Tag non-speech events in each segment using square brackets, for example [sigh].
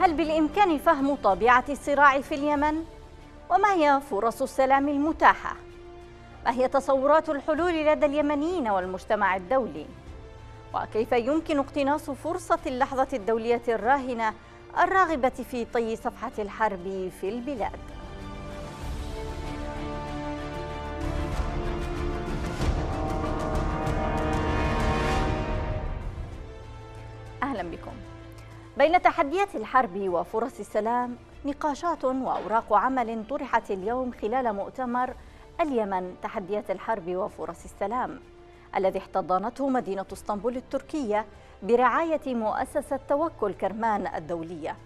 هل بالإمكان فهم طبيعة الصراع في اليمن؟ وما هي فرص السلام المتاحة؟ ما هي تصورات الحلول لدى اليمنيين والمجتمع الدولي؟ وكيف يمكن اقتناص فرصة اللحظة الدولية الراهنة الراغبة في طي صفحة الحرب في البلاد؟ أهلا بكم بين تحديات الحرب وفرص السلام نقاشات وأوراق عمل طرحت اليوم خلال مؤتمر اليمن تحديات الحرب وفرص السلام الذي احتضنته مدينة اسطنبول التركية برعاية مؤسسة توكل كرمان الدولية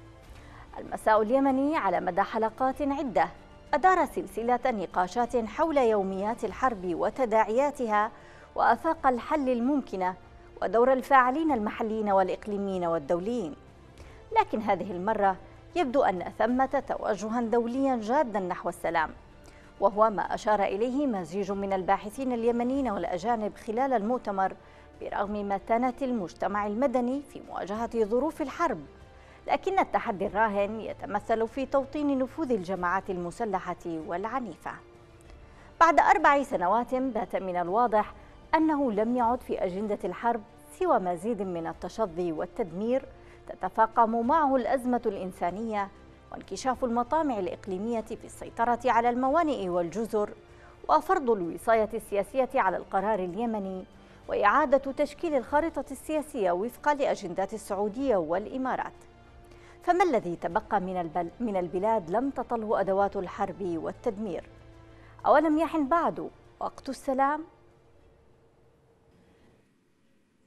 المساء اليمني على مدى حلقات عدة أدار سلسلة نقاشات حول يوميات الحرب وتداعياتها وآفاق الحل الممكنة ودور الفاعلين المحليين والإقليميين والدوليين لكن هذه المرة يبدو أن ثمة توجها دوليا جادا نحو السلام وهو ما أشار إليه مزيج من الباحثين اليمنيين والأجانب خلال المؤتمر برغم متانة المجتمع المدني في مواجهة ظروف الحرب لكن التحدي الراهن يتمثل في توطين نفوذ الجماعات المسلحة والعنيفة بعد أربع سنوات بات من الواضح أنه لم يعد في أجندة الحرب سوى مزيد من التشظي والتدمير تتفاقم معه الأزمة الإنسانية وانكشاف المطامع الإقليمية في السيطرة على الموانئ والجزر وفرض الوصاية السياسية على القرار اليمني وإعادة تشكيل الخارطة السياسية وفقا لأجندات السعودية والإمارات فما الذي تبقى من, البل من البلاد لم تطله أدوات الحرب والتدمير؟ أولم يحن بعد وقت السلام؟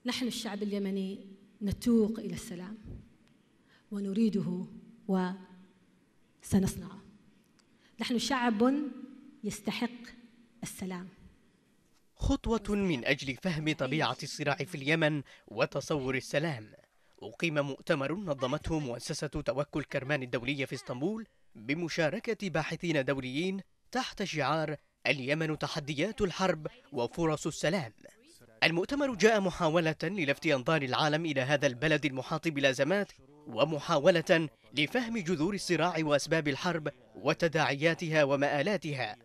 نحن الشعب اليمني نتوق إلى السلام ونريده وسنصنعه نحن شعب يستحق السلام خطوة من أجل فهم طبيعة الصراع في اليمن وتصور السلام أقيم مؤتمر نظمته مؤسسة توكل كرمان الدولية في اسطنبول بمشاركة باحثين دوليين تحت شعار اليمن تحديات الحرب وفرص السلام المؤتمر جاء محاولة للفت أنظار العالم إلى هذا البلد المحاط بالأزمات ومحاولة لفهم جذور الصراع وأسباب الحرب وتداعياتها ومآلاتها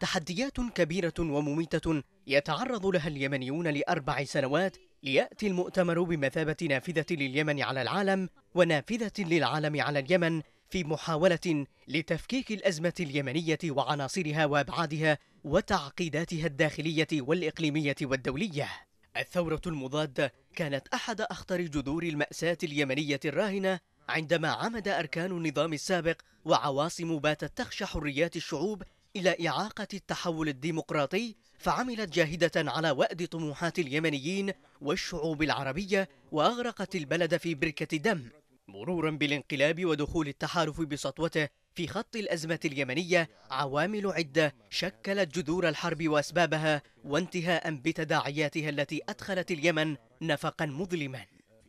تحديات كبيرة ومميتة يتعرض لها اليمنيون لأربع سنوات ليأتي المؤتمر بمثابة نافذة لليمن على العالم ونافذة للعالم على اليمن في محاولة لتفكيك الأزمة اليمنية وعناصرها وأبعادها وتعقيداتها الداخلية والإقليمية والدولية الثورة المضادة كانت أحد أخطر جذور المأساة اليمنية الراهنة عندما عمد أركان النظام السابق وعواصم باتت تخشى حريات الشعوب إلى إعاقة التحول الديمقراطي فعملت جاهدة على وأد طموحات اليمنيين والشعوب العربية وأغرقت البلد في بركة دم مرورا بالانقلاب ودخول التحالف بسطوته في خط الأزمة اليمنية عوامل عدة شكلت جذور الحرب وأسبابها وانتهاء بتداعياتها التي أدخلت اليمن نفقا مظلما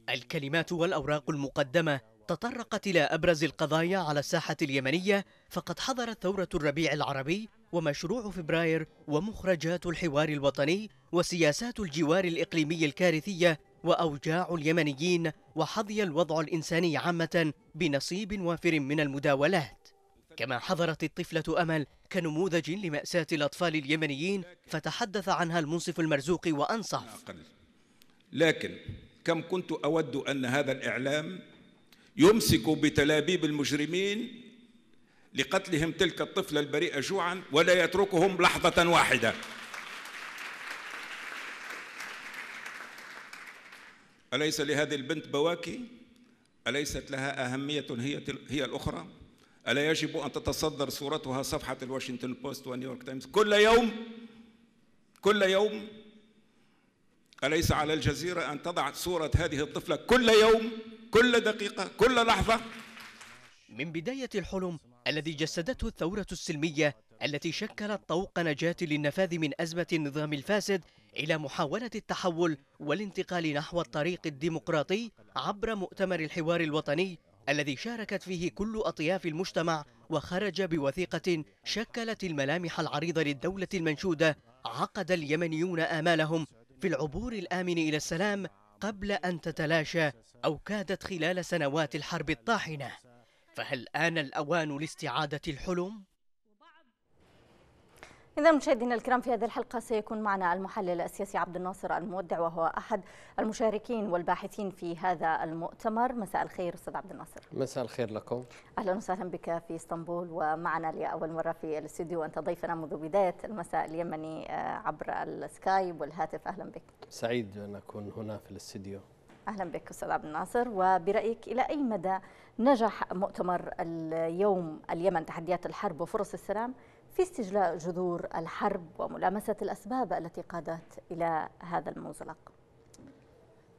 الكلمات والأوراق المقدمة تطرقت إلى أبرز القضايا على الساحة اليمنية فقد حضرت ثورة الربيع العربي ومشروع فبراير ومخرجات الحوار الوطني وسياسات الجوار الإقليمي الكارثية وأوجاع اليمنيين وحظي الوضع الإنساني عامة بنصيب وافر من المداولات كما حضرت الطفلة أمل كنموذج لمأساة الأطفال اليمنيين فتحدث عنها المنصف المرزوق وأنصح لكن كم كنت أود أن هذا الإعلام يمسك بتلابيب المجرمين لقتلهم تلك الطفلة البريئة جوعا ولا يتركهم لحظة واحدة أليس لهذه البنت بواكي؟ أليست لها أهمية هي, هي الأخرى؟ ألا يجب أن تتصدر صورتها صفحة الواشنطن بوست ونيويورك تايمز كل يوم كل يوم أليس على الجزيرة أن تضع صورة هذه الطفلة كل يوم كل دقيقة كل لحظة من بداية الحلم الذي جسدته الثورة السلمية التي شكلت طوق نجاة للنفاذ من أزمة النظام الفاسد إلى محاولة التحول والانتقال نحو الطريق الديمقراطي عبر مؤتمر الحوار الوطني الذي شاركت فيه كل أطياف المجتمع وخرج بوثيقة شكلت الملامح العريضة للدولة المنشودة عقد اليمنيون آمالهم في العبور الآمن إلى السلام قبل أن تتلاشى أو كادت خلال سنوات الحرب الطاحنة فهل آن الأوان لاستعادة الحلم؟ إذا مشاهدينا الكرام في هذه الحلقة سيكون معنا المحلل السياسي عبد الناصر المودع وهو أحد المشاركين والباحثين في هذا المؤتمر مساء الخير أستاذ عبد الناصر مساء الخير لكم أهلا وسهلا بك في اسطنبول ومعنا لأول مرة في الاستوديو وأنت ضيفنا منذ بداية المساء اليمني آه، عبر السكايب والهاتف أهلا بك سعيد أن أكون هنا في الاستوديو اهلا بك استاذ عبد الناصر وبرايك الى اي مدى نجح مؤتمر اليوم اليمن تحديات الحرب وفرص السلام في استجلاء جذور الحرب وملامسة الأسباب التي قادت إلى هذا المنزلق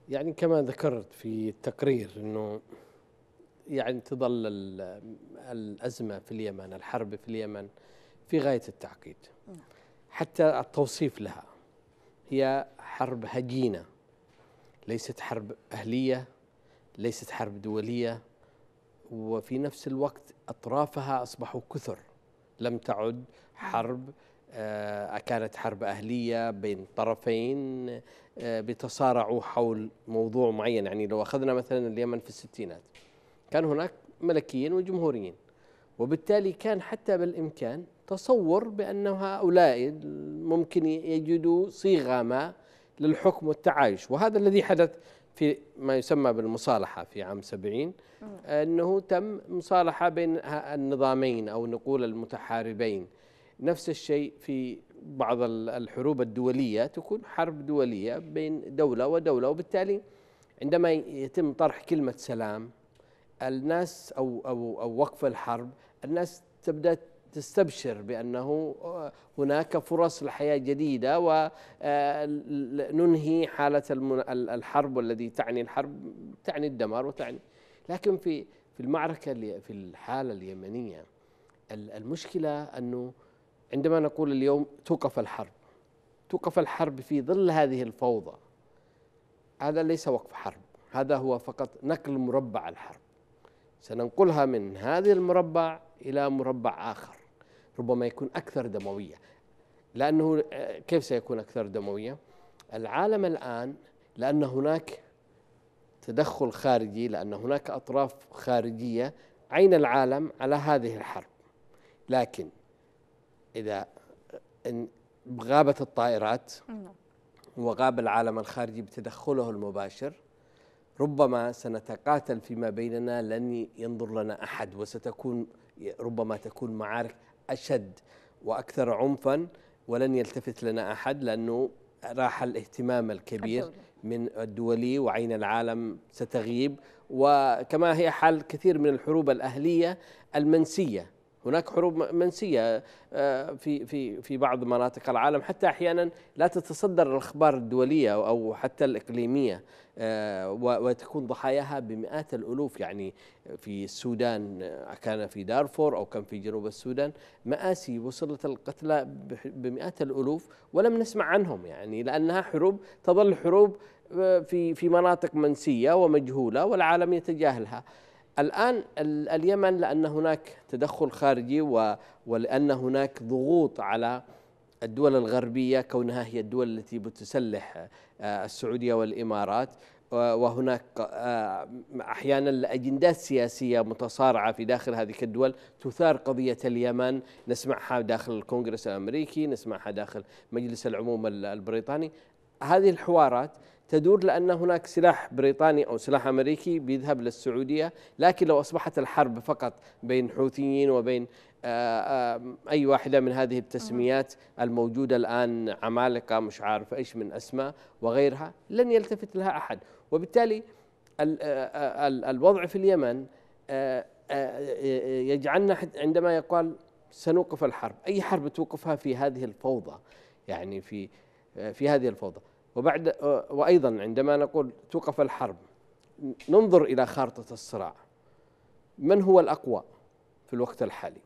يعني كما ذكرت في التقرير أنه يعني تظل الأزمة في اليمن الحرب في اليمن في غاية التعقيد نعم. حتى التوصيف لها هي حرب هجينة ليست حرب أهلية ليست حرب دولية وفي نفس الوقت أطرافها أصبحوا كثر لم تعد حرب آه، كانت حرب أهلية بين طرفين آه، بتصارعوا حول موضوع معين يعني لو أخذنا مثلا اليمن في الستينات كان هناك ملكيين وجمهوريين وبالتالي كان حتى بالإمكان تصور بأن هؤلاء ممكن يجدوا صيغة ما للحكم والتعايش وهذا الذي حدث في ما يسمى بالمصالحة في عام 70 أنه تم مصالحة بين النظامين أو نقول المتحاربين نفس الشيء في بعض الحروب الدولية تكون حرب دولية بين دولة ودولة وبالتالي عندما يتم طرح كلمة سلام الناس أو أو أو وقف الحرب الناس تبدأ تستبشر بأنه آه، هناك فرص لحياة جديدة وننهي آه، حالة الحرب والذي تعني الحرب تعني الدمار وتعني لكن في في المعركة في الحالة اليمنية المشكلة أنه عندما نقول اليوم توقف الحرب توقف الحرب في ظل هذه الفوضى هذا ليس وقف حرب هذا هو فقط نقل مربع الحرب سننقلها من هذه المربع إلى مربع آخر ربما يكون أكثر دموية لأنه آه، كيف سيكون أكثر دموية؟ العالم الآن لأن هناك تدخل خارجي لأن هناك أطراف خارجية عين العالم على هذه الحرب لكن إذا آه، غابت الطائرات نعم. وغاب العالم الخارجي بتدخله المباشر ربما سنتقاتل فيما بيننا لن ينظر لنا أحد وستكون ربما تكون معارك أشد وأكثر عنفا ولن يلتفت لنا أحد لأنه راح الاهتمام الكبير من الدولي وعين العالم ستغيب وكما هي حال كثير من الحروب الأهلية المنسية هناك حروب منسيه آه، في في في بعض مناطق العالم حتى احيانا لا تتصدر الاخبار الدوليه او حتى الاقليميه آه، وتكون ضحاياها بمئات الالوف يعني في السودان آه، كان في دارفور او كان في جنوب السودان مآسي وصلت القتلى بمئات الالوف ولم نسمع عنهم يعني لانها حروب تظل حروب في في مناطق منسيه ومجهوله والعالم يتجاهلها الآن اليمن لأن هناك تدخل خارجي ولأن هناك ضغوط على الدول الغربية كونها هي الدول التي بتسلح آه، السعودية والإمارات وهناك آه، احيانا لاجندات سياسيه متصارعه في داخل هذه الدول تثار قضيه اليمن نسمعها داخل الكونغرس الامريكي نسمعها داخل مجلس العموم البريطاني هذه الحوارات تدور لأن هناك سلاح بريطاني أو سلاح أمريكي بيذهب للسعودية لكن لو أصبحت الحرب فقط بين حوثيين وبين آه، آه، أي واحدة من هذه التسميات الموجودة الآن عمالقة مش عارف إيش من أسماء وغيرها لن يلتفت لها أحد وبالتالي آه، الوضع في اليمن يجعلنا عندما يقال سنوقف الحرب أي حرب توقفها في هذه الفوضى يعني في في هذه الفوضى وبعد وأيضا عندما نقول توقف الحرب ننظر إلى خارطة الصراع من هو الأقوى في الوقت الحالي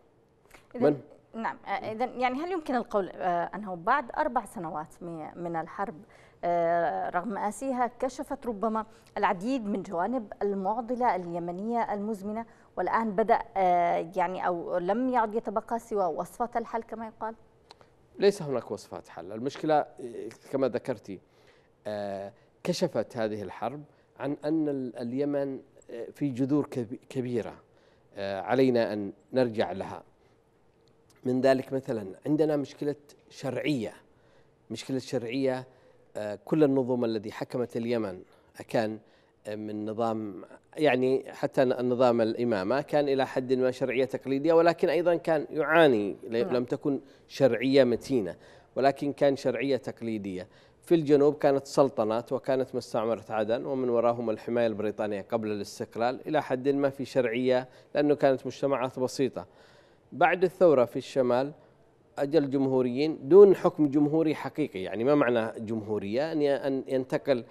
من نعم اذا يعني هل يمكن القول آه، انه بعد اربع سنوات من الحرب آه، رغم مآسيها كشفت ربما العديد من جوانب المعضله اليمنيه المزمنه والان بدا آه، يعني او لم يعد يتبقى سوى وصفه الحل كما يقال؟ ليس هناك وصفات حل، المشكله كما ذكرتي آه، كشفت هذه الحرب عن أن اليمن آه، في جذور كبيرة آه، علينا أن نرجع لها من ذلك مثلا عندنا مشكلة شرعية مشكلة شرعية كل النظم الذي حكمت اليمن كان من نظام يعني حتى النظام الإمامة كان إلى حد ما شرعية تقليدية ولكن أيضا كان يعاني نعم. لم تكن شرعية متينة ولكن كان شرعية تقليدية في الجنوب كانت سلطنات وكانت مستعمرة عدن ومن وراهم الحماية البريطانية قبل الاستقلال إلى حد ما في شرعية لأنه كانت مجتمعات بسيطة بعد الثورة في الشمال أجى الجمهوريين دون حكم جمهوري حقيقي يعني ما معنى جمهورية أن ينتقل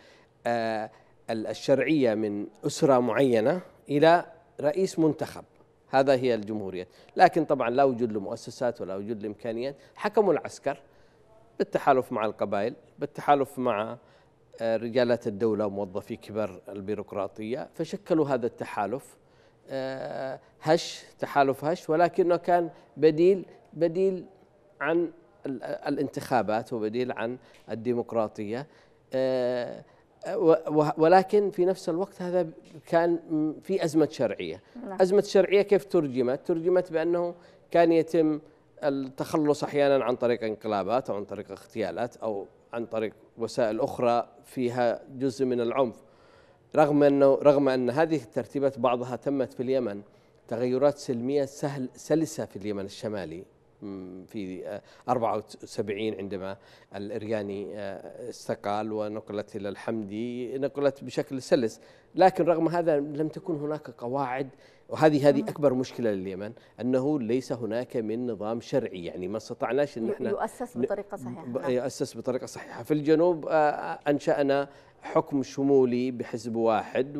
آه، الشرعية من أسرة معينة إلى رئيس منتخب هذا هي الجمهورية لكن طبعا لا وجود لمؤسسات ولا وجود لإمكانيات حكموا العسكر بالتحالف مع القبائل بالتحالف مع آه، رجالات الدولة وموظفي كبار البيروقراطية فشكلوا هذا التحالف آه، هش تحالف هش ولكنه كان بديل بديل عن الانتخابات وبديل عن الديمقراطية آه، ولكن في نفس الوقت هذا كان في أزمة شرعية نعم. أزمة شرعية كيف ترجمت؟ ترجمت بأنه كان يتم التخلص احيانا عن طريق انقلابات او عن طريق اغتيالات او عن طريق وسائل اخرى فيها جزء من العنف رغم انه رغم ان هذه الترتيبات بعضها تمت في اليمن تغيرات سلميه سهل سلسه في اليمن الشمالي في 74 آه، عندما الإرياني آه، استقال ونقلت إلى الحمدي نقلت بشكل سلس لكن رغم هذا لم تكن هناك قواعد وهذه هذه اكبر مشكله لليمن انه ليس هناك من نظام شرعي يعني ما استطعناش ان احنا يؤسس بطريقه صحيحه نعم. يؤسس بطريقه صحيحه في الجنوب انشانا حكم شمولي بحزب واحد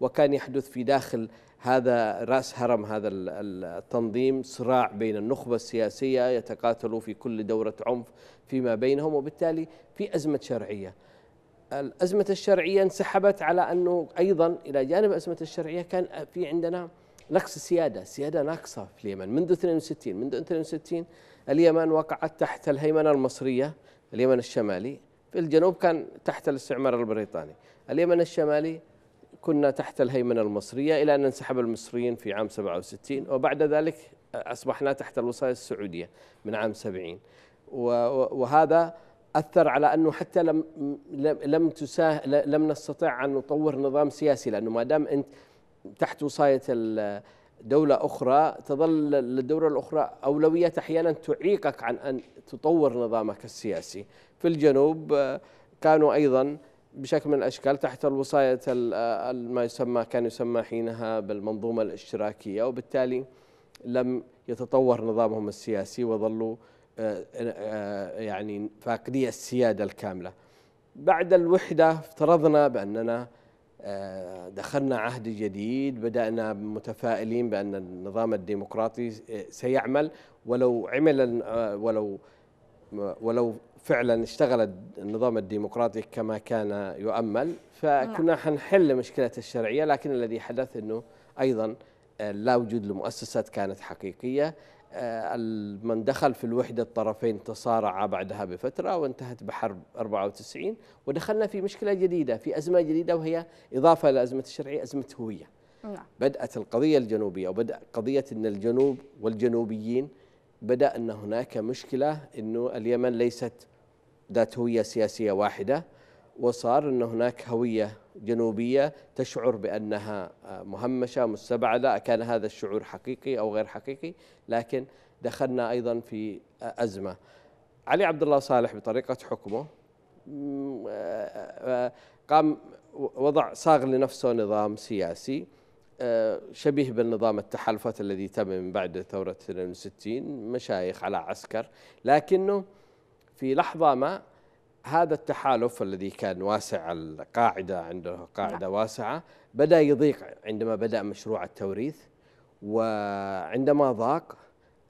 وكان يحدث في داخل هذا راس هرم هذا التنظيم صراع بين النخبه السياسيه يتقاتلوا في كل دوره عنف فيما بينهم وبالتالي في ازمه شرعيه الأزمة الشرعية انسحبت على أنه أيضا إلى جانب الأزمة الشرعية كان في عندنا نقص سيادة سيادة ناقصة في اليمن منذ 62 منذ 62 اليمن وقعت تحت الهيمنة المصرية اليمن الشمالي في الجنوب كان تحت الاستعمار البريطاني اليمن الشمالي كنا تحت الهيمنة المصرية إلى أن انسحب المصريين في عام 67 وبعد ذلك أصبحنا تحت الوصاية السعودية من عام 70 وهذا اثر على انه حتى لم لم تساه لم نستطع ان نطور نظام سياسي لانه ما دام انت تحت وصايه دولة أخرى تظل للدولة الأخرى أولويات أحيانا تعيقك عن أن تطور نظامك السياسي في الجنوب آه، كانوا أيضا بشكل من الأشكال تحت الوصاية آه، ما يسمى كان يسمى حينها بالمنظومة الاشتراكية وبالتالي لم يتطور نظامهم السياسي وظلوا آه، آه، آه، يعني فاقدي السياده الكامله. بعد الوحده افترضنا باننا دخلنا عهد جديد بدأنا متفائلين بأن النظام الديمقراطي سيعمل ولو عمل ولو ولو فعلا اشتغل النظام الديمقراطي كما كان يؤمل فكنا نعم. حنحل مشكلة الشرعية لكن الذي حدث أنه أيضا لا وجود لمؤسسات كانت حقيقية آه، من دخل في الوحدة الطرفين تصارعا بعدها بفترة وانتهت بحرب 94 ودخلنا في مشكلة جديدة في أزمة جديدة وهي إضافة لأزمة الشرعية أزمة هوية نعم. بدأت القضية الجنوبية وبدأ قضية أن الجنوب والجنوبيين بدأ أن هناك مشكلة أنه اليمن ليست ذات هوية سياسية واحدة وصار أن هناك هوية جنوبية تشعر بأنها آه، مهمشة مستبعدة كان هذا الشعور حقيقي أو غير حقيقي لكن دخلنا أيضا في آه، أزمة علي عبد الله صالح بطريقة حكمه آه، قام وضع صاغ لنفسه نظام سياسي شبيه بالنظام التحالفات الذي تم من بعد ثورة 62 مشايخ على عسكر لكنه في لحظة ما هذا التحالف الذي كان واسع القاعدة عنده قاعدة نعم. واسعة بدأ يضيق عندما بدأ مشروع التوريث وعندما ضاق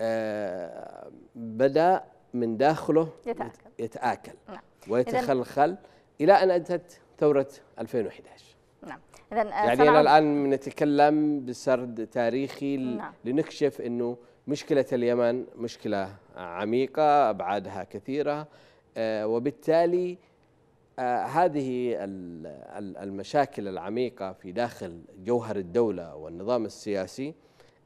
آه، بدأ من داخله يتآكل, يتآكل نعم. ويتخلخل إلى أن أدت ثورة 2011 نعم إذا آه، يعني الآن نتكلم بسرد تاريخي نعم. لنكشف أنه مشكلة اليمن مشكلة عميقة أبعادها كثيرة آه، وبالتالي آه، هذه المشاكل العميقة في داخل جوهر الدولة والنظام السياسي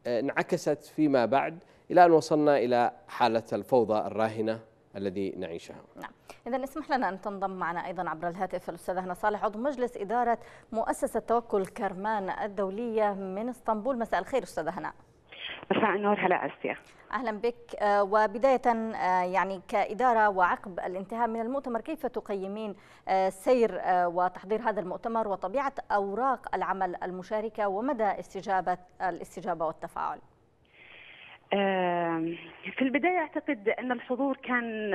آه، انعكست فيما بعد إلى أن وصلنا إلى حالة الفوضى الراهنة الذي نعيشها نعم إذا اسمح لنا أن تنضم معنا أيضا عبر الهاتف الأستاذة هنا صالح عضو مجلس إدارة مؤسسة توكل كرمان الدولية من اسطنبول مساء الخير أستاذة هنا مساء النور هلا اسيا اهلا بك آه، وبدايه آه، يعني كاداره وعقب الانتهاء من المؤتمر كيف تقيمين آه، سير وتحضير هذا المؤتمر وطبيعه اوراق العمل المشاركه ومدى استجابه الاستجابه والتفاعل في البدايه اعتقد ان الحضور كان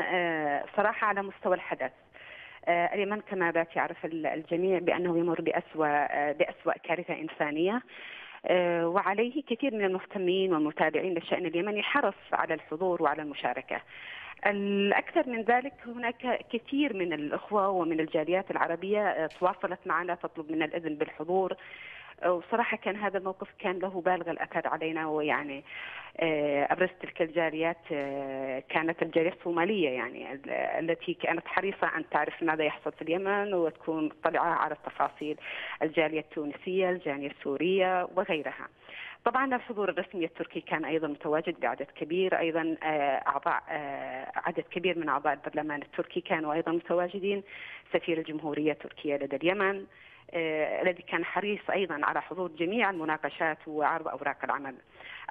صراحه على مستوى الحدث اليمن كما بات يعرف الجميع بانه يمر باسوا باسوا كارثه انسانيه آه، وعليه كثير من المهتمين والمتابعين للشأن اليمني حرص على الحضور وعلى المشاركة الأكثر من ذلك هناك كثير من الأخوة ومن الجاليات العربية آه، تواصلت معنا تطلب منا الإذن بالحضور وصراحه كان هذا الموقف كان له بالغ الاثر علينا ويعني آه، ابرز تلك الجاليات آه، كانت الجاليه الصوماليه يعني التي كانت حريصه ان تعرف ماذا يحصل في اليمن وتكون مطلعه على التفاصيل الجاليه التونسيه، الجاليه السوريه وغيرها. طبعا الحضور الرسمي التركي كان ايضا متواجد بعدد كبير ايضا آه، اعضاء عدد كبير من اعضاء البرلمان التركي كانوا ايضا متواجدين سفير الجمهوريه التركيه لدى اليمن آه، الذي كان حريص ايضا على حضور جميع المناقشات وعرض اوراق العمل.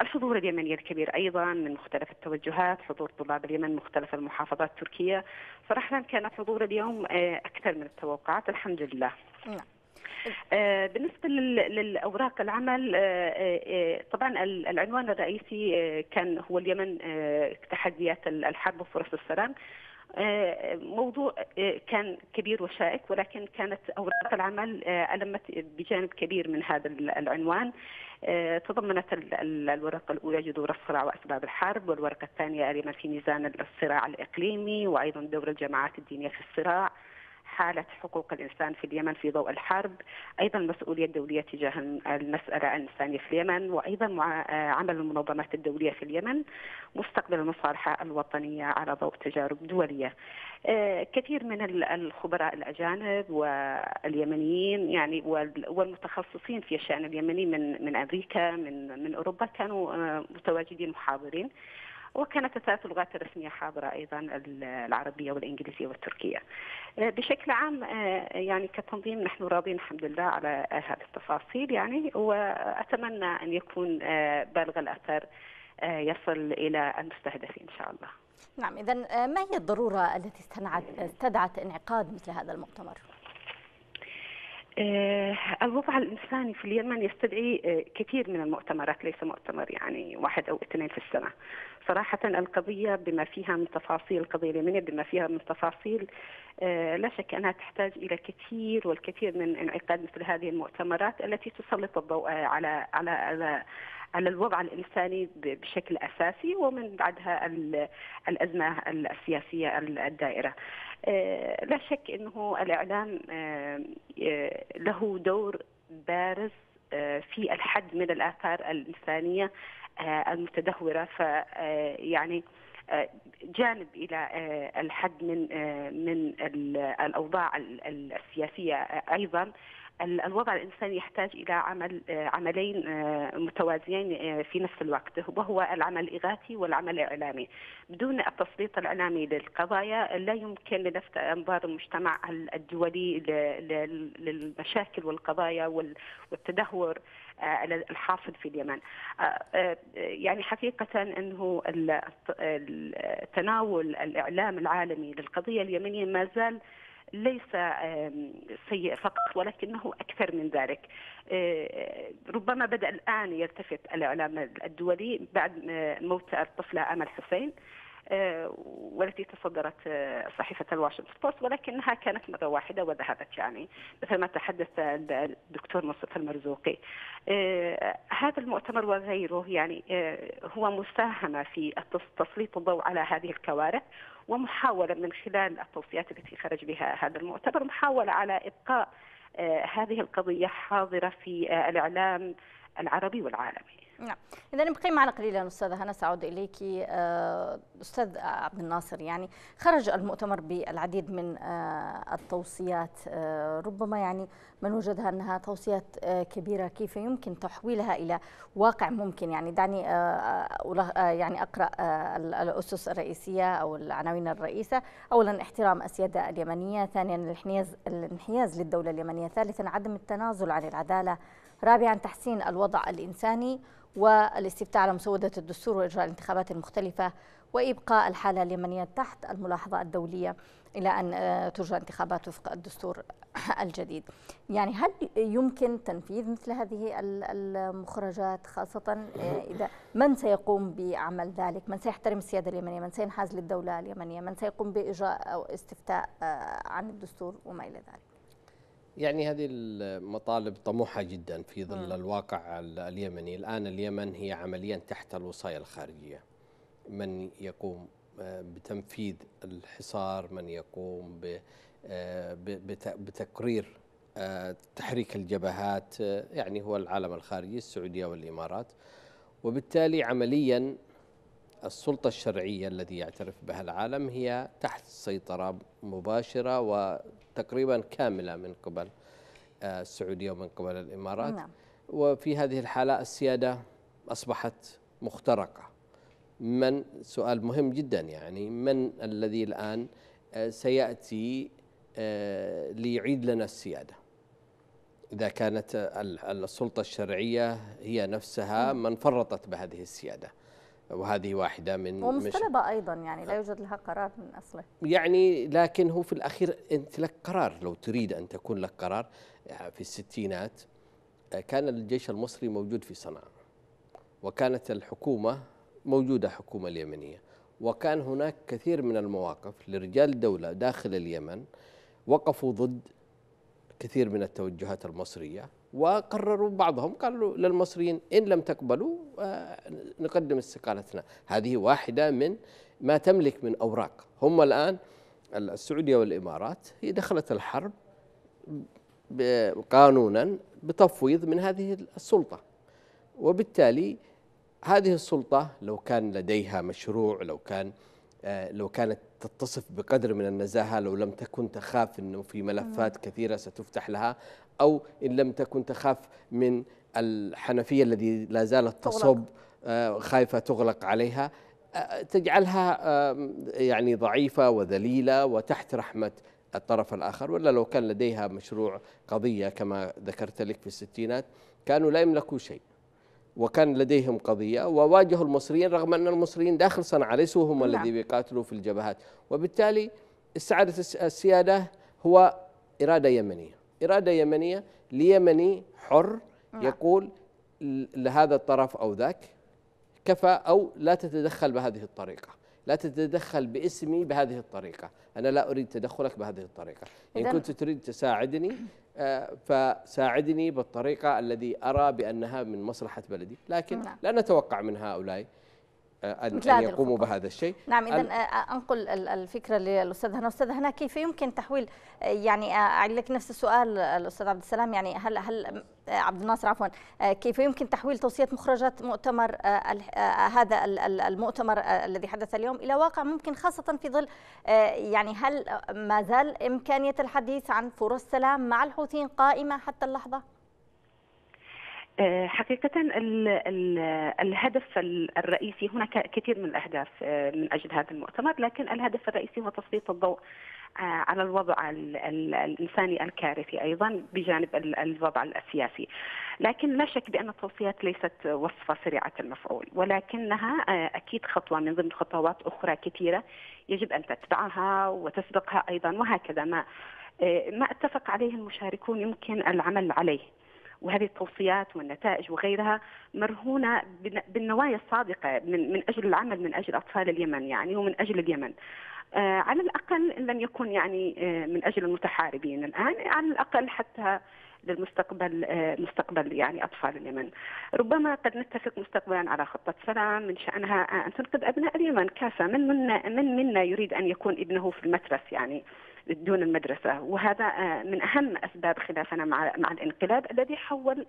الحضور اليمني الكبير ايضا من مختلف التوجهات، حضور طلاب اليمن مختلف المحافظات التركيه، صراحه كان حضور اليوم آه، اكثر من التوقعات الحمد لله. نعم. آه، بالنسبة للأوراق العمل طبعا العنوان الرئيسي كان هو اليمن تحديات الحرب وفرص السلام آه، موضوع آه، كان كبير وشائك ولكن كانت اوراق العمل آه، المت بجانب كبير من هذا العنوان تضمنت الورقه الاولى جذور الصراع واسباب الحرب والورقه الثانيه اليمن في ميزان الصراع الاقليمي وايضا دور الجماعات الدينيه في الصراع حالة حقوق الإنسان في اليمن في ضوء الحرب أيضا المسؤولية الدولية تجاه المسألة الإنسانية في اليمن وأيضا عمل المنظمات الدولية في اليمن مستقبل المصالحة الوطنية على ضوء تجارب دولية آه، كثير من الخبراء الأجانب واليمنيين يعني والمتخصصين في الشأن اليمني من من أمريكا من من أوروبا كانوا آه، متواجدين محاضرين وكانت الثلاث لغات الرسمية حاضرة أيضا العربية والإنجليزية والتركية آه، بشكل عام آه، يعني كتنظيم نحن راضين الحمد لله على هذه التفاصيل يعني وأتمنى أن يكون آه، بالغ الأثر يصل إلى المستهدفين إن شاء الله نعم إذا ما هي الضرورة التي استدعت انعقاد مثل هذا المؤتمر؟ آه، الوضع الانساني في اليمن يستدعي آه، كثير من المؤتمرات ليس مؤتمر يعني واحد او اثنين في السنه. صراحه القضيه بما فيها من تفاصيل القضيه اليمنيه بما فيها من تفاصيل آه، لا شك انها تحتاج الى كثير والكثير من انعقاد مثل هذه المؤتمرات التي تسلط الضوء على على على على الوضع الانساني بشكل اساسي ومن بعدها الازمه السياسيه الدائره. آه، لا شك انه الاعلام آه، له دور بارز آه، في الحد من الاثار الانسانيه المتدهوره فيعني جانب الى الحد من من الاوضاع السياسيه ايضا الوضع الانساني يحتاج الى عمل آه، عملين آه، متوازيين آه، في نفس الوقت وهو العمل الاغاثي والعمل الاعلامي. بدون التسليط الاعلامي للقضايا لا يمكن لفت انظار المجتمع الدولي للمشاكل والقضايا والتدهور الحاصل في اليمن. يعني حقيقه انه تناول الاعلام العالمي للقضيه اليمنيه ما زال ليس سيء فقط ولكنه أكثر من ذلك آه، ربما بدأ الآن يلتفت الإعلام الدولي بعد آه، موت الطفلة أمل حسين آه، والتي تصدرت صحيفة الواشنطن بوست ولكنها كانت مرة واحدة وذهبت يعني مثل ما تحدث الدكتور مصطفى المرزوقي هذا المؤتمر وغيره يعني هو مساهمة في تسليط الضوء على هذه الكوارث ومحاولة من خلال التوصيات التي خرج بها هذا المؤتمر محاولة على إبقاء آه، هذه القضية حاضرة في آه، الإعلام العربي والعالمي نعم اذا نبقي معنا قليلا استاذه هنا ساعود اليك آه، استاذ عبد الناصر يعني خرج المؤتمر بالعديد من آه، التوصيات آه، ربما يعني من وجدها انها توصيات كبيره كيف يمكن تحويلها الى واقع ممكن يعني دعني يعني اقرا الاسس الرئيسيه او العناوين الرئيسه اولا احترام السياده اليمنيه ثانيا الانحياز الانحياز للدوله اليمنيه ثالثا عدم التنازل عن العداله رابعا تحسين الوضع الانساني والاستفتاء على مسودة الدستور وإجراء الانتخابات المختلفة وإبقاء الحالة اليمنية تحت الملاحظة الدولية إلى أن آه، ترجى انتخابات وفق الدستور [laughs] الجديد يعني هل يمكن تنفيذ مثل هذه المخرجات خاصة آه، إذا من سيقوم بعمل ذلك من سيحترم السيادة اليمنية من سينحاز للدولة اليمنية من سيقوم بإجراء أو استفتاء آه، عن الدستور وما إلى ذلك يعني هذه المطالب طموحة جدا في ظل م. الواقع اليمني الآن اليمن هي عمليا تحت الوصاية الخارجية من يقوم آه، بتنفيذ الحصار من يقوم آه، بتقرير آه، تحريك الجبهات يعني هو العالم الخارجي السعودية والإمارات وبالتالي عمليا السلطة الشرعية التي يعترف بها العالم هي تحت سيطرة مباشرة و تقريبا كاملة من قبل آه، السعودية ومن قبل الإمارات نعم. وفي هذه الحالة السيادة أصبحت مخترقة من سؤال مهم جدا يعني من الذي الآن آه، سيأتي آه، ليعيد لنا السيادة إذا كانت السلطة الشرعية هي نفسها نعم. من فرطت بهذه السيادة وهذه واحده من ومستلبه ايضا يعني لا يوجد لها قرار من اصله يعني لكن هو في الاخير انت لك قرار لو تريد ان تكون لك قرار آه، في الستينات آه، كان الجيش المصري موجود في صنعاء وكانت الحكومه موجوده حكومه اليمنيه وكان هناك كثير من المواقف لرجال دوله داخل اليمن وقفوا ضد كثير من التوجهات المصريه وقرروا بعضهم قالوا للمصريين إن لم تقبلوا آه، نقدم استقالتنا هذه واحدة من ما تملك من أوراق هم الآن السعودية والإمارات هي دخلت الحرب قانونا بتفويض من هذه السلطة وبالتالي هذه السلطة لو كان لديها مشروع لو كان آه، لو كانت تتصف بقدر من النزاهة لو لم تكن تخاف أنه في ملفات كثيرة ستفتح لها أو إن لم تكن تخاف من الحنفية الذي لا زالت تصب آه، خايفة تغلق عليها آه، تجعلها يعني ضعيفة وذليلة وتحت رحمة الطرف الآخر ولا لو كان لديها مشروع قضية كما ذكرت لك في الستينات كانوا لا يملكوا شيء وكان لديهم قضية وواجهوا المصريين رغم أن المصريين داخل صنعاء ليسوا هم نعم. الذين بيقاتلوا في الجبهات وبالتالي استعادة السيادة هو إرادة يمنية إرادة يمنية ليمني حر نعم. يقول لهذا الطرف أو ذاك كفى أو لا تتدخل بهذه الطريقة لا تتدخل باسمي بهذه الطريقة أنا لا أريد تدخلك بهذه الطريقة إن كنت تريد تساعدني آه، فساعدني بالطريقة الذي أرى بأنها من مصلحة بلدي لكن لا, نعم. لا نتوقع من هؤلاء أن, أن يقوموا بهذا الشيء نعم إذا آه، آه، أنقل الفكرة للأستاذ هنا أستاذ هنا كيف يمكن تحويل آه، يعني أعيد لك نفس السؤال الأستاذ عبد السلام يعني هل هل عبد الناصر عفوا كيف يمكن تحويل توصية مخرجات مؤتمر هذا المؤتمر الذي حدث اليوم إلى واقع ممكن خاصة في ظل يعني هل ما زال إمكانية الحديث عن فرص سلام مع الحوثيين قائمة حتى اللحظة؟ آه، حقيقة ال ال الهدف الرئيسي هناك كثير من الأهداف آه، من أجل هذا المؤتمر لكن الهدف الرئيسي هو تسليط الضوء آه، على الوضع الإنساني الكارثي أيضا بجانب الوضع السياسي لكن لا شك بأن التوصيات ليست وصفة سريعة المفعول ولكنها أكيد خطوة من ضمن خطوات أخرى كثيرة يجب أن تتبعها وتسبقها أيضا وهكذا ما ما اتفق عليه المشاركون يمكن العمل عليه وهذه التوصيات والنتائج وغيرها مرهونه بالنوايا الصادقه من من اجل العمل من اجل اطفال اليمن يعني ومن اجل اليمن. آه، على الاقل ان لم يكن يعني آه، من اجل المتحاربين الان على الاقل حتى للمستقبل آه، مستقبل يعني اطفال اليمن. ربما قد نتفق مستقبلا على خطه سلام من شانها ان تنقذ ابناء اليمن كافه من منا من منا يريد ان يكون ابنه في المترس يعني دون المدرسه وهذا آه، من اهم اسباب خلافنا مع مع الانقلاب الذي حول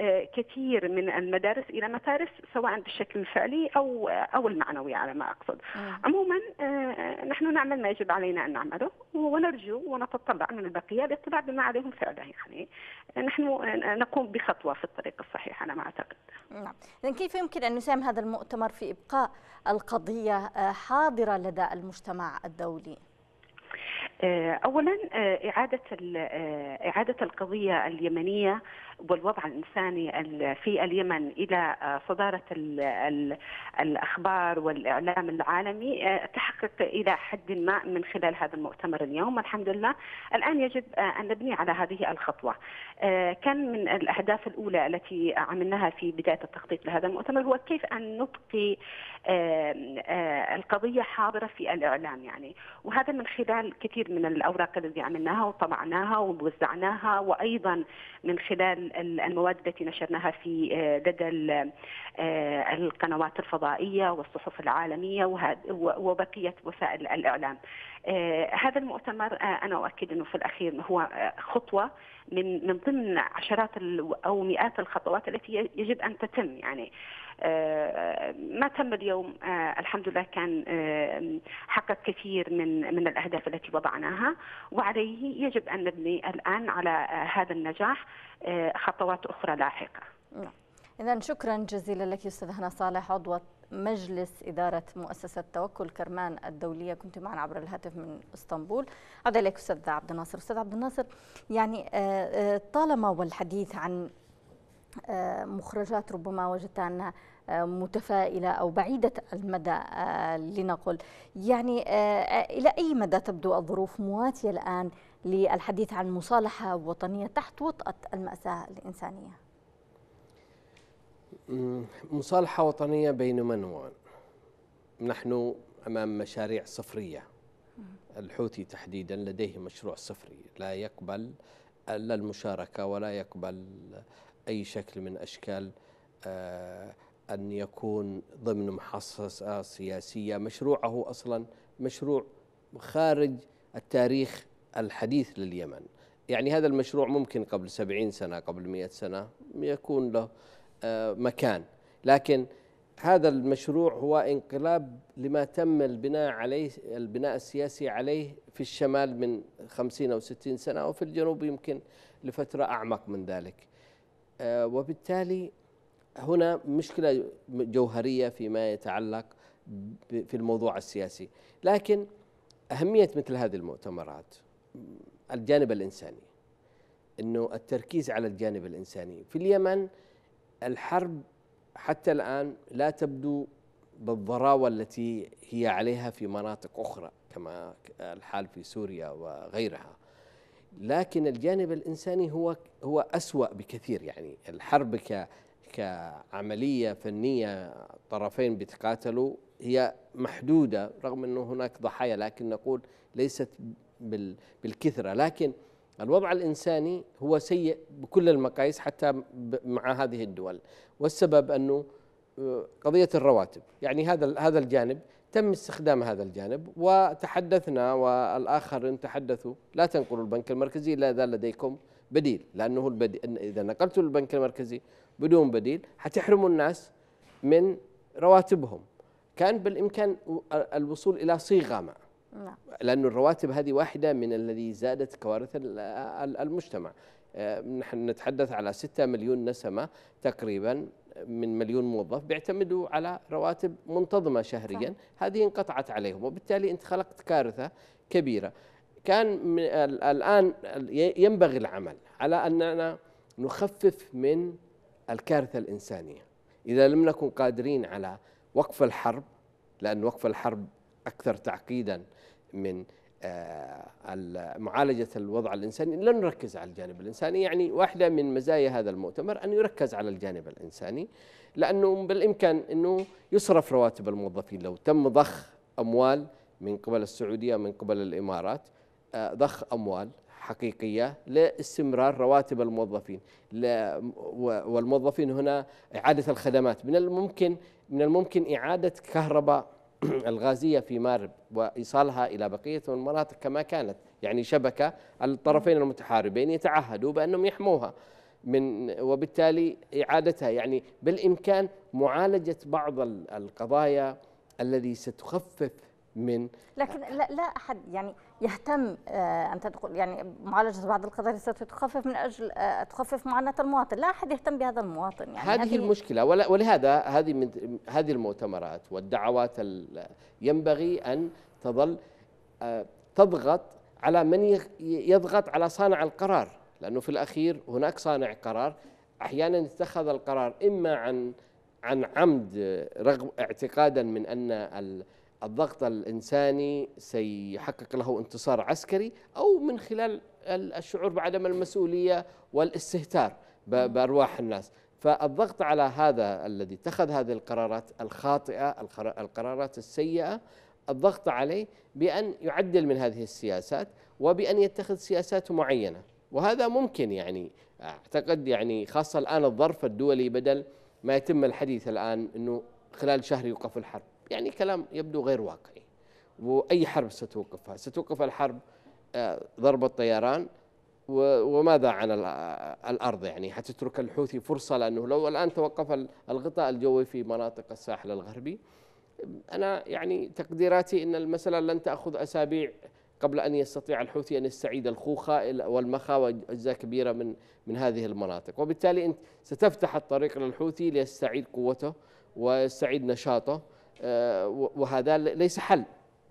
آه، كثير من المدارس الى مدارس سواء بالشكل الفعلي او آه، او المعنوي على ما اقصد. عموما نحن نعمل ما يجب علينا ان نعمله ونرجو ونتطلع من البقيه الاطلاع بما عليهم فعله يعني نحن نقوم بخطوه في الطريق الصحيح على ما اعتقد. نعم، اذا كيف يمكن ان يساهم هذا المؤتمر في ابقاء القضيه حاضره لدى المجتمع الدولي؟ آه، اولا آه، اعاده آه، اعاده القضيه اليمنيه والوضع الانساني في اليمن الى آه، صداره الاخبار والاعلام العالمي آه، تحقق الى حد ما من خلال هذا المؤتمر اليوم الحمد لله الان يجب آه، ان نبني على هذه الخطوه كان من الاهداف الاولى التي عملناها في بدايه التخطيط لهذا المؤتمر هو كيف ان نبقي القضيه حاضره في الاعلام يعني وهذا من خلال كثير من الاوراق التي عملناها وطبعناها ووزعناها وايضا من خلال المواد التي نشرناها في آه، لدى آه، القنوات الفضائية والصحف العالمية وبقية وسائل الإعلام آه، هذا المؤتمر أنا أؤكد أنه في الأخير هو خطوة من من ضمن عشرات او مئات الخطوات التي يجب ان تتم يعني آه، ما تم اليوم آه، الحمد لله كان آه، حقق كثير من من الاهداف التي وضعناها وعليه يجب ان نبني الان على هذا النجاح خطوات اخرى لاحقه. اذا شكرا جزيلا لك استاذ هنا صالح عضوه مجلس إدارة مؤسسة توكل كرمان الدولية كنت معنا عبر الهاتف من اسطنبول عود إليك أستاذ عبد الناصر أستاذ عبد الناصر يعني طالما والحديث عن مخرجات ربما وجدت أنها متفائلة أو بعيدة المدى آه، لنقل يعني آه، آه، إلى أي مدى تبدو الظروف مواتية الآن للحديث عن مصالحة وطنية تحت وطأة المأساة الإنسانية مصالحة وطنية بين ومن نحن أمام مشاريع صفرية الحوثي تحديدا لديه مشروع صفري لا يقبل لا المشاركة ولا يقبل أي شكل من أشكال آه أن يكون ضمن محصصة سياسية مشروعه أصلا مشروع خارج التاريخ الحديث لليمن يعني هذا المشروع ممكن قبل سبعين سنة قبل مئة سنة يكون له آه، مكان لكن هذا المشروع هو انقلاب لما تم البناء عليه البناء السياسي عليه في الشمال من خمسين أو ستين سنة وفي الجنوب يمكن لفترة أعمق من ذلك آه، وبالتالي هنا مشكلة جوهرية فيما يتعلق في الموضوع السياسي لكن أهمية مثل هذه المؤتمرات الجانب الإنساني أنه التركيز على الجانب الإنساني في اليمن الحرب حتى الآن لا تبدو بالضراوة التي هي عليها في مناطق أخرى كما الحال في سوريا وغيرها لكن الجانب الإنساني هو هو أسوأ بكثير يعني الحرب كعملية فنية طرفين بيتقاتلوا هي محدودة رغم أنه هناك ضحايا لكن نقول ليست بالكثرة لكن الوضع الإنساني هو سيء بكل المقاييس حتى مع هذه الدول والسبب أنه آه، قضية الرواتب يعني هذا هذا الجانب تم استخدام هذا الجانب وتحدثنا والآخرين تحدثوا لا تنقلوا البنك المركزي إلا إذا لديكم بديل لأنه البديل إذا نقلتوا البنك المركزي بدون بديل حتحرموا الناس من رواتبهم كان بالامكان الوصول الى صيغه ما نعم لأن الرواتب هذه واحدة من الذي زادت كوارث المجتمع آه، نحن نتحدث على 6 مليون نسمة تقريبا من مليون موظف بيعتمدوا على رواتب منتظمة شهريا صح. هذه انقطعت عليهم وبالتالي أنت خلقت كارثة كبيرة كان الآن ينبغي العمل على أننا نخفف من الكارثة الإنسانية إذا لم نكن قادرين على وقف الحرب لأن وقف الحرب أكثر تعقيدا من آه، معالجة الوضع الإنساني لن نركز على الجانب الإنساني يعني واحدة من مزايا هذا المؤتمر أن يركز على الجانب الإنساني لأنه بالإمكان أنه يصرف رواتب الموظفين لو تم ضخ أموال من قبل السعودية من قبل الإمارات آه، ضخ أموال حقيقية لاستمرار رواتب الموظفين والموظفين هنا إعادة الخدمات من الممكن من الممكن إعادة كهرباء [clears throat] الغازية في مارب وإيصالها إلى بقية المناطق كما كانت يعني شبكة الطرفين المتحاربين يتعهدوا بأنهم يحموها من وبالتالي إعادتها يعني بالإمكان معالجة بعض القضايا الذي ستخفف من لكن لا, لا احد يعني يهتم آه، ان تدخل يعني معالجه بعض القضايا ستخفف من اجل آه، تخفف معاناه المواطن، لا احد يهتم بهذا المواطن يعني هذه, هذه المشكله ولهذا هذه من هذه المؤتمرات والدعوات ينبغي ان تظل آه، تضغط على من يضغط على صانع القرار، لانه في الاخير هناك صانع قرار احيانا اتخذ القرار اما عن عن عمد رغم اعتقادا من ان الضغط الإنساني سيحقق له انتصار عسكري أو من خلال الشعور بعدم المسؤولية والاستهتار بأرواح الناس فالضغط على هذا الذي اتخذ هذه القرارات الخاطئة القرارات السيئة الضغط عليه بأن يعدل من هذه السياسات وبأن يتخذ سياسات معينة وهذا ممكن يعني أعتقد يعني خاصة الآن الظرف الدولي بدل ما يتم الحديث الآن أنه خلال شهر يوقف الحرب يعني كلام يبدو غير واقعي وأي حرب ستوقفها ستوقف الحرب آه، ضرب الطيران وماذا عن الأرض يعني حتترك الحوثي فرصة لأنه لو الآن توقف الغطاء الجوي في مناطق الساحل الغربي أنا يعني تقديراتي أن المسألة لن تأخذ أسابيع قبل أن يستطيع الحوثي أن يستعيد الخوخة والمخا وأجزاء كبيرة من من هذه المناطق وبالتالي أنت ستفتح الطريق للحوثي ليستعيد قوته ويستعيد نشاطه وهذا ليس حل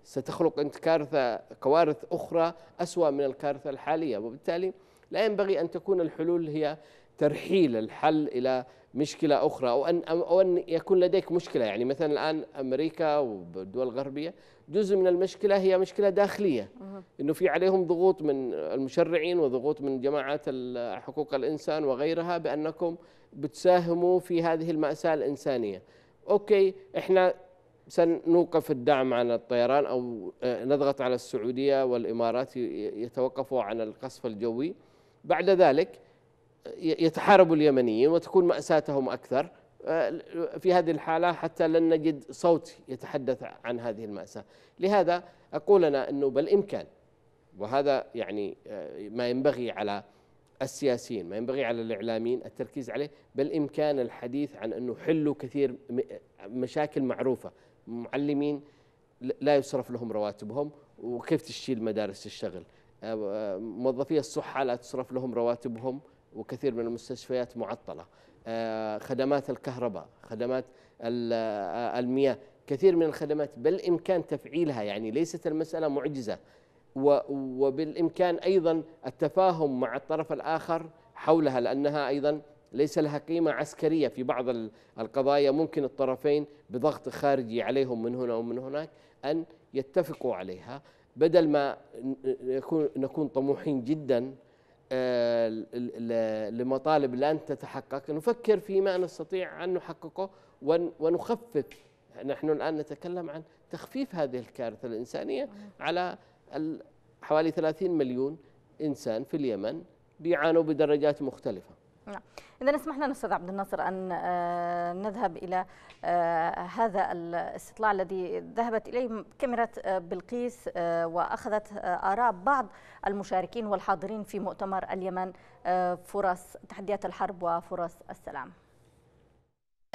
ستخلق أنت كارثة كوارث أخرى أسوأ من الكارثة الحالية وبالتالي لا ينبغي أن تكون الحلول هي ترحيل الحل إلى مشكلة أخرى أو أن, أو أن يكون لديك مشكلة يعني مثلا الآن أمريكا والدول الغربية جزء من المشكلة هي مشكلة داخلية أنه في عليهم ضغوط من المشرعين وضغوط من جماعات حقوق الإنسان وغيرها بأنكم بتساهموا في هذه المأساة الإنسانية أوكي إحنا سنوقف الدعم عن الطيران أو آه، نضغط على السعودية والإمارات يتوقفوا عن القصف الجوي بعد ذلك يتحارب اليمنيين وتكون مأساتهم أكثر آه، في هذه الحالة حتى لن نجد صوت يتحدث عن هذه المأساة لهذا أقول أنا أنه بالإمكان وهذا يعني آه، ما ينبغي على السياسيين ما ينبغي على الإعلاميين التركيز عليه بالإمكان الحديث عن أنه حلوا كثير مشاكل معروفة معلمين لا يصرف لهم رواتبهم وكيف تشيل مدارس تشتغل آه، آه، موظفي الصحة لا تصرف لهم رواتبهم وكثير من المستشفيات معطلة آه، خدمات الكهرباء خدمات المياه كثير من الخدمات بالإمكان تفعيلها يعني ليست المسألة معجزة وبالإمكان أيضا التفاهم مع الطرف الآخر حولها لأنها أيضا ليس لها قيمة عسكرية في بعض القضايا ممكن الطرفين بضغط خارجي عليهم من هنا ومن هناك أن يتفقوا عليها بدل ما نكون, نكون طموحين جدا آه، لمطالب لن تتحقق نفكر فيما نستطيع أن نحققه ونخفف نحن الآن نتكلم عن تخفيف هذه الكارثة الإنسانية على حوالي 30 مليون إنسان في اليمن بيعانوا بدرجات مختلفة نعم إذا اسمح لنا أستاذ عبد الناصر أن آه، نذهب إلى آه، هذا الاستطلاع الذي ذهبت إليه كاميرا آه، بلقيس وأخذت آراء بعض المشاركين والحاضرين في مؤتمر اليمن فرص تحديات الحرب وفرص السلام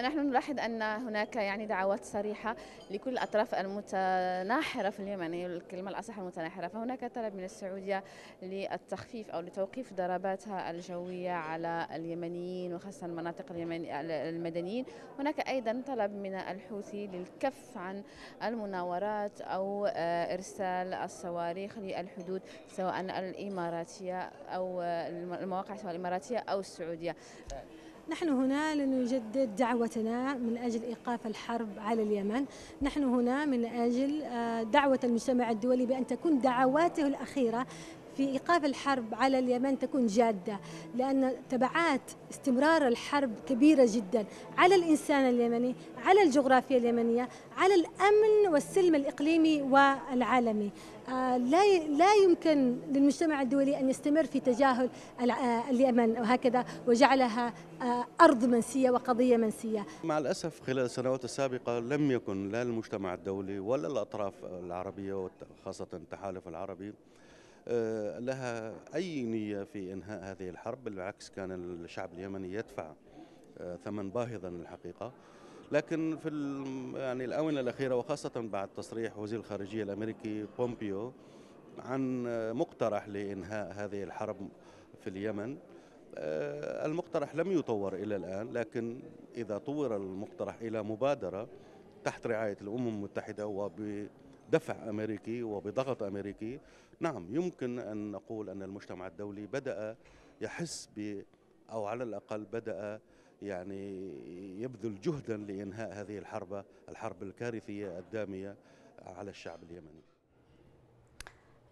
نحن نلاحظ أن هناك يعني دعوات صريحة لكل الأطراف المتناحرة في اليمن يعني الكلمة الأصح المتناحرة فهناك طلب من السعودية للتخفيف أو لتوقيف ضرباتها الجوية على اليمنيين وخاصة المناطق اليمن المدنيين هناك أيضا طلب من الحوثي للكف عن المناورات أو آه، إرسال الصواريخ للحدود سواء الإماراتية أو المواقع سواء الإماراتية أو السعودية نحن هنا لنجدد دعوتنا من أجل إيقاف الحرب على اليمن نحن هنا من أجل آه، دعوة المجتمع الدولي بأن تكون دعواته الأخيرة في إيقاف الحرب على اليمن تكون جادة لأن تبعات استمرار الحرب كبيرة جدا على الإنسان اليمني على الجغرافيا اليمنية على الأمن والسلم الإقليمي والعالمي آه، لا لا يمكن للمجتمع الدولي ان يستمر في تجاهل آه، اليمن وهكذا وجعلها آه، ارض منسيه وقضيه منسيه. مع الاسف خلال السنوات السابقه لم يكن لا المجتمع الدولي ولا الاطراف العربيه وخاصه التحالف العربي لها اي نيه في انهاء هذه الحرب، بالعكس كان الشعب اليمني يدفع ثمن باهظا الحقيقه. لكن في يعني الاونه الاخيره وخاصه بعد تصريح وزير الخارجيه الامريكي بومبيو عن مقترح لانهاء هذه الحرب في اليمن آه، المقترح لم يطور الى الان لكن اذا طور المقترح الى مبادره تحت رعايه الامم المتحده وبدفع امريكي وبضغط امريكي نعم يمكن ان نقول ان المجتمع الدولي بدا يحس ب او على الاقل بدا يعني يبذل جهدا لإنهاء هذه الحرب الحرب الكارثية الدامية على الشعب اليمني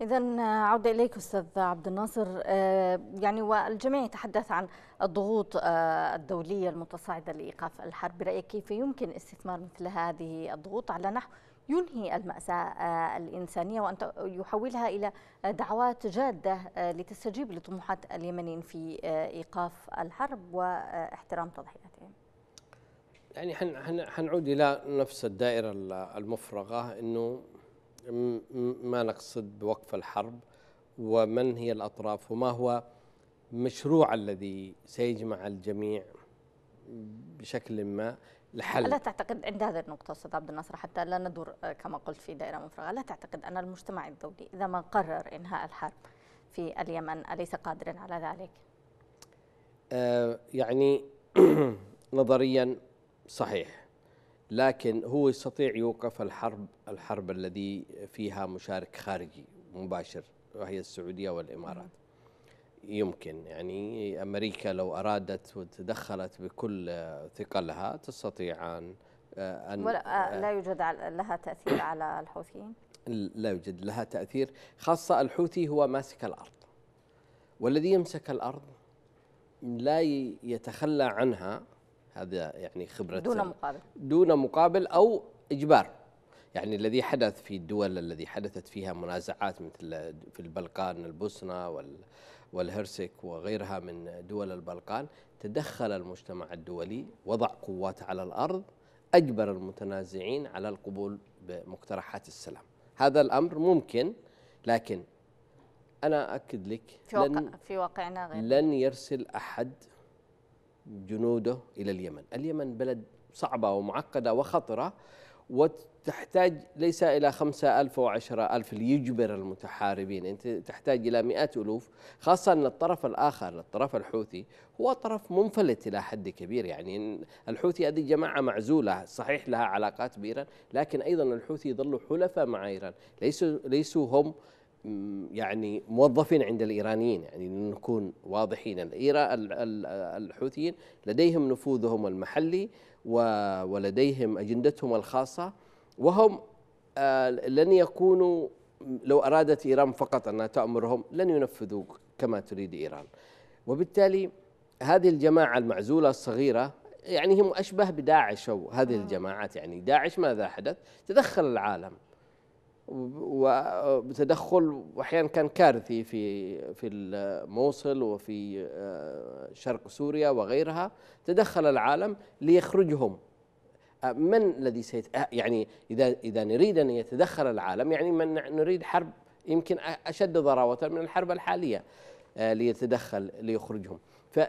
إذا عودة إليك أستاذ عبد الناصر آه، يعني والجميع يتحدث عن الضغوط آه، الدولية المتصاعدة لإيقاف الحرب برأيك كيف يمكن استثمار مثل هذه الضغوط على نحو ينهي المأساة آه، الإنسانية وأن يحولها إلى دعوات جادة آه، لتستجيب لطموحات اليمنيين في آه، إيقاف الحرب واحترام تضحياتهم يعني حنعود إلى نفس الدائرة المفرغة أنه ما نقصد بوقف الحرب ومن هي الأطراف وما هو مشروع الذي سيجمع الجميع بشكل ما الحل ألا تعتقد عند هذه النقطة أستاذ عبد الناصر حتى لا ندور آه، كما قلت في دائرة مفرغة ألا تعتقد أن المجتمع الدولي إذا ما قرر إنهاء الحرب في اليمن أليس قادرا على ذلك؟ آه يعني [clears throat] نظريا صحيح لكن هو يستطيع يوقف الحرب الحرب الذي فيها مشارك خارجي مباشر وهي السعودية والإمارات يمكن يعني أمريكا لو أرادت وتدخلت بكل ثقلها تستطيع أن أن ولا آه، آه، لا يوجد لها تأثير على الحوثيين لا يوجد لها تأثير خاصة الحوثي هو ماسك الأرض والذي يمسك الأرض لا يتخلى عنها هذا يعني خبرة دون مقابل دون مقابل أو إجبار يعني الذي حدث في الدول الذي حدثت فيها منازعات مثل في البلقان البوسنة وال والهرسك وغيرها من دول البلقان تدخل المجتمع الدولي وضع قوات على الأرض أجبر المتنازعين على القبول بمقترحات السلام هذا الأمر ممكن لكن أنا أكد لك في, واقع لن في واقعنا غير لن يرسل أحد جنوده إلى اليمن اليمن بلد صعبة ومعقدة وخطرة تحتاج ليس إلى خمسة ألف أو عشرة ألف ليجبر المتحاربين أنت تحتاج إلى مئات ألوف خاصة أن الطرف الآخر الطرف الحوثي هو طرف منفلت إلى حد كبير يعني الحوثي هذه جماعة معزولة صحيح لها علاقات بإيران لكن أيضا الحوثي يظلوا حلفاء مع إيران ليسوا, ليسوا هم يعني موظفين عند الايرانيين يعني نكون واضحين الحوثيين لديهم نفوذهم المحلي ولديهم اجندتهم الخاصه وهم آه، لن يكونوا لو أرادت إيران فقط أنها تأمرهم لن ينفذوا كما تريد إيران وبالتالي هذه الجماعة المعزولة الصغيرة يعني هم أشبه بداعش أو هذه آه. الجماعات يعني داعش ماذا حدث تدخل العالم وتدخل واحيانا كان كارثي في في الموصل وفي آه، شرق سوريا وغيرها تدخل العالم ليخرجهم من الذي سيت أه، يعني إذا إذا نريد أن يتدخل العالم يعني من نريد حرب يمكن أشد ضراوة من الحرب الحالية أه، ليتدخل ليخرجهم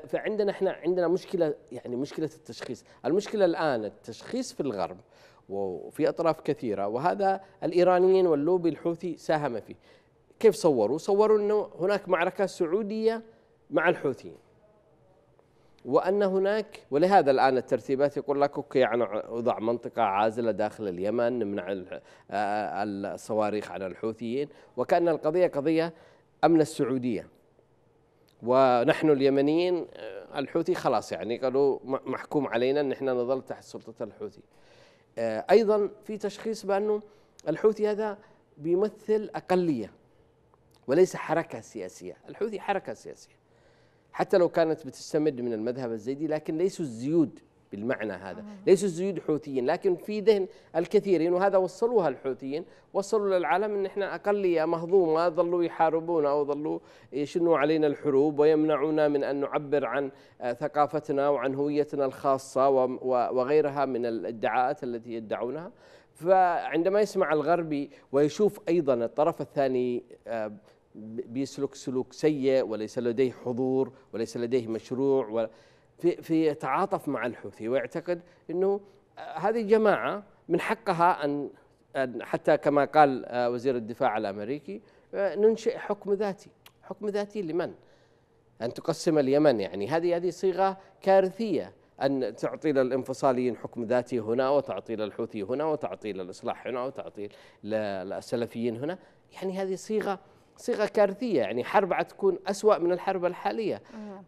فعندنا احنا عندنا مشكلة يعني مشكلة التشخيص المشكلة الآن التشخيص في الغرب وفي أطراف كثيرة وهذا الإيرانيين واللوبي الحوثي ساهم فيه كيف صوروا؟ صوروا أنه هناك معركة سعودية مع الحوثيين وأن هناك ولهذا الآن الترتيبات يقول لك أوكي يعني وضع منطقة عازلة داخل اليمن نمنع آه، الصواريخ على الحوثيين وكأن القضية قضية أمن السعودية ونحن اليمنيين آه، الحوثي خلاص يعني قالوا محكوم علينا أن احنا نظل تحت سلطة الحوثي آه، أيضا في تشخيص بأنه الحوثي هذا بيمثل أقلية وليس حركة سياسية الحوثي حركة سياسية حتى لو كانت بتستمد من المذهب الزيدي لكن ليسوا الزيود بالمعنى هذا آه. ليسوا الزيود حوثيين لكن في ذهن الكثيرين وهذا وصلوها الحوثيين وصلوا للعالم ان احنا اقليه مهضومه ظلوا يحاربونا وظلوا يشنوا علينا الحروب ويمنعونا من ان نعبر عن آه، ثقافتنا وعن هويتنا الخاصه وغيرها من الادعاءات التي يدعونها فعندما يسمع الغربي ويشوف ايضا الطرف الثاني آه، بيسلك سلوك سيء وليس لديه حضور وليس لديه مشروع في في يتعاطف مع الحوثي ويعتقد انه آه، هذه جماعه من حقها ان حتى كما قال آه، وزير الدفاع الامريكي آه، ننشئ حكم ذاتي، حكم ذاتي لمن؟ ان تقسم اليمن يعني هذه هذه صيغه كارثيه ان تعطي للانفصاليين حكم ذاتي هنا وتعطي للحوثي هنا وتعطي للاصلاح هنا وتعطي للسلفيين هنا، يعني هذه صيغه صيغه كارثيه يعني حرب عتكون اسوا من الحرب الحاليه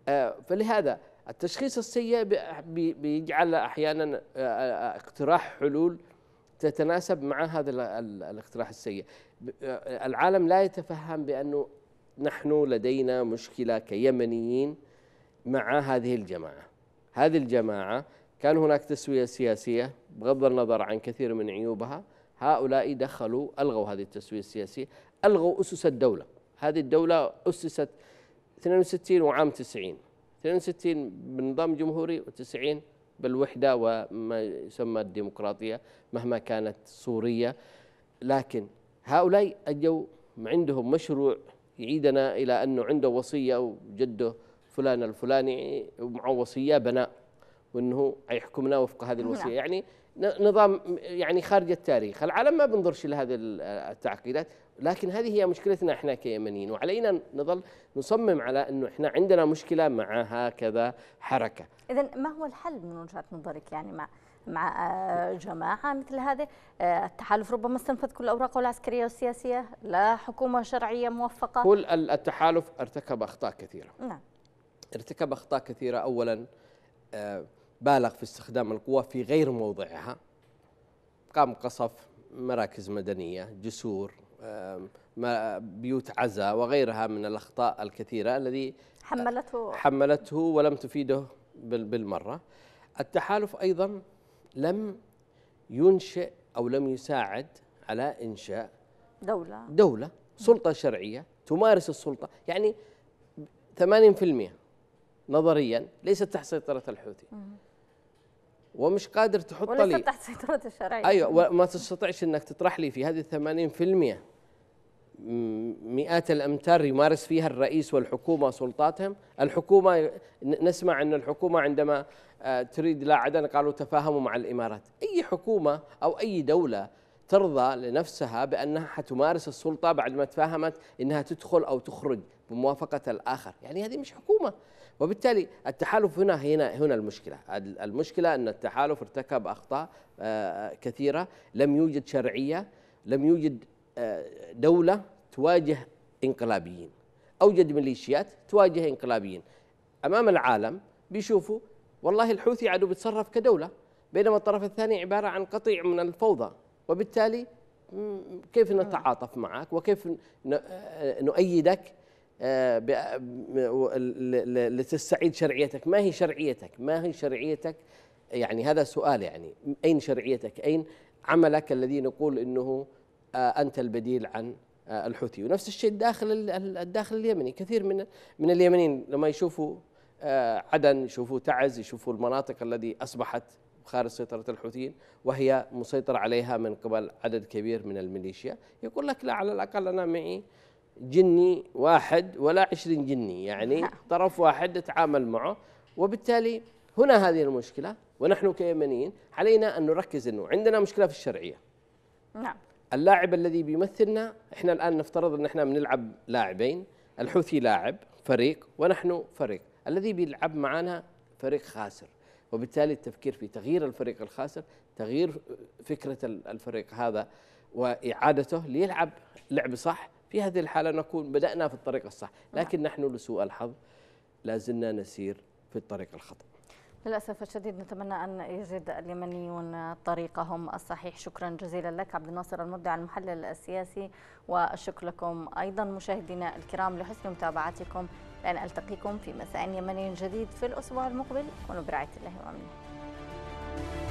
آه، فلهذا التشخيص السيء بيجعل احيانا آه، آه، اقتراح حلول تتناسب مع هذا الاقتراح السيء العالم لا يتفهم بانه نحن لدينا مشكله كيمنيين مع هذه الجماعه هذه الجماعه كان هناك تسويه سياسيه بغض النظر عن كثير من عيوبها هؤلاء دخلوا ألغوا هذه التسوية السياسية ألغوا أسس الدولة هذه الدولة أسست 62 وعام 90 62 بنظام جمهوري و90 بالوحدة وما يسمى الديمقراطية مهما كانت صورية لكن هؤلاء أجوا عندهم مشروع يعيدنا إلى أنه عنده وصية وجده فلان الفلاني ومعه وصية بناء وأنه يحكمنا وفق هذه الوصية يعني نظام يعني خارج التاريخ العالم ما بنظرش لهذه التعقيدات لكن هذه هي مشكلتنا احنا كيمنيين وعلينا نظل نصمم على انه احنا عندنا مشكله مع هكذا حركه اذا ما هو الحل من وجهه نظرك يعني مع مع آه، جماعه مثل هذه آه، التحالف ربما استنفذ كل اوراقه العسكريه والسياسيه لا حكومه شرعيه موفقه كل التحالف ارتكب اخطاء كثيره نعم ارتكب اخطاء كثيره اولا آه بالغ في استخدام القوة في غير موضعها قام قصف مراكز مدنية جسور بيوت عزاء وغيرها من الأخطاء الكثيرة الذي حملته حملته ولم تفيده بالمرة التحالف أيضا لم ينشئ أو لم يساعد على إنشاء دولة دولة سلطة شرعية تمارس السلطة يعني 80% نظريا ليست تحت سيطره الحوثي ومش قادر تحط لي وليست تحت سيطره الشرعيه ايوه وما تستطيعش انك تطرح لي في هذه ال 80% مئات الامتار يمارس فيها الرئيس والحكومه سلطاتهم، الحكومه نسمع ان الحكومه عندما آه، تريد لا عدن قالوا تفاهموا مع الامارات، اي حكومه او اي دوله ترضى لنفسها بانها حتمارس السلطه بعد ما تفاهمت انها تدخل او تخرج بموافقه الاخر، يعني هذه مش حكومه، وبالتالي التحالف هنا هنا هنا المشكله المشكله ان التحالف ارتكب اخطاء آه، كثيره لم يوجد شرعيه لم يوجد آه، دوله تواجه انقلابيين اوجد ميليشيات تواجه انقلابيين امام العالم بيشوفوا والله الحوثي عدو بيتصرف كدوله بينما الطرف الثاني عباره عن قطيع من الفوضى وبالتالي كيف نتعاطف معك وكيف آه، نؤيدك آه، لتستعيد شرعيتك ما هي شرعيتك ما هي شرعيتك يعني هذا سؤال يعني أين شرعيتك أين عملك الذي نقول أنه آه، أنت البديل عن آه، الحوثي ونفس الشيء داخل الداخل اليمني كثير من من اليمنيين لما يشوفوا عدن يشوفوا تعز يشوفوا المناطق التي أصبحت خارج سيطرة الحوثيين وهي مسيطر عليها من قبل عدد كبير من الميليشيا يقول لك لا على الأقل أنا معي جني واحد ولا عشرين جني يعني نعم. طرف واحد نتعامل معه وبالتالي هنا هذه المشكلة ونحن كيمنيين علينا أن نركز أنه عندنا مشكلة في الشرعية نعم اللاعب الذي بيمثلنا احنا الآن نفترض أن احنا بنلعب لاعبين الحوثي لاعب فريق ونحن فريق الذي بيلعب معنا فريق خاسر وبالتالي التفكير في تغيير الفريق الخاسر تغيير فكرة الفريق هذا وإعادته ليلعب لعب صح في هذه الحالة نكون بدأنا في الطريق الصح لكن نحن لسوء الحظ لازلنا نسير في الطريق الخطأ للأسف الشديد نتمنى أن يجد اليمنيون طريقهم الصحيح شكرا جزيلا لك عبد الناصر المدعي المحلل السياسي وشكر لكم أيضا مشاهدينا الكرام لحسن متابعتكم لأن ألتقيكم في مساء يمني جديد في الأسبوع المقبل كونوا برعاية الله وأمنه